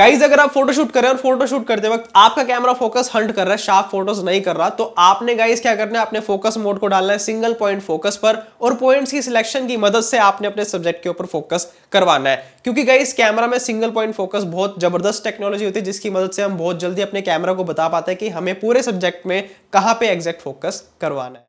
guys अगर आप photoshoot करें और फोटोशूट करते वक्त आपका कैमरा फोकस हंट कर रहा है शार्प फोटोज नहीं कर रहा तो आपने गाइज क्या करना है अपने फोकस मोड को डालना है सिंगल पॉइंट फोकस पर और पॉइंट्स की सिलेक्शन की मदद से आपने अपने सब्जेक्ट के ऊपर फोकस करवाना है क्योंकि गाइज कैमरा में सिंगल पॉइंट फोकस बहुत जबरदस्त टेक्नोलॉजी होती है जिसकी मदद से हम बहुत जल्दी अपने कैमरा को बता पाते हैं कि हमें पूरे सब्जेक्ट में कहाँ पे एग्जैक्ट फोकस करवाना है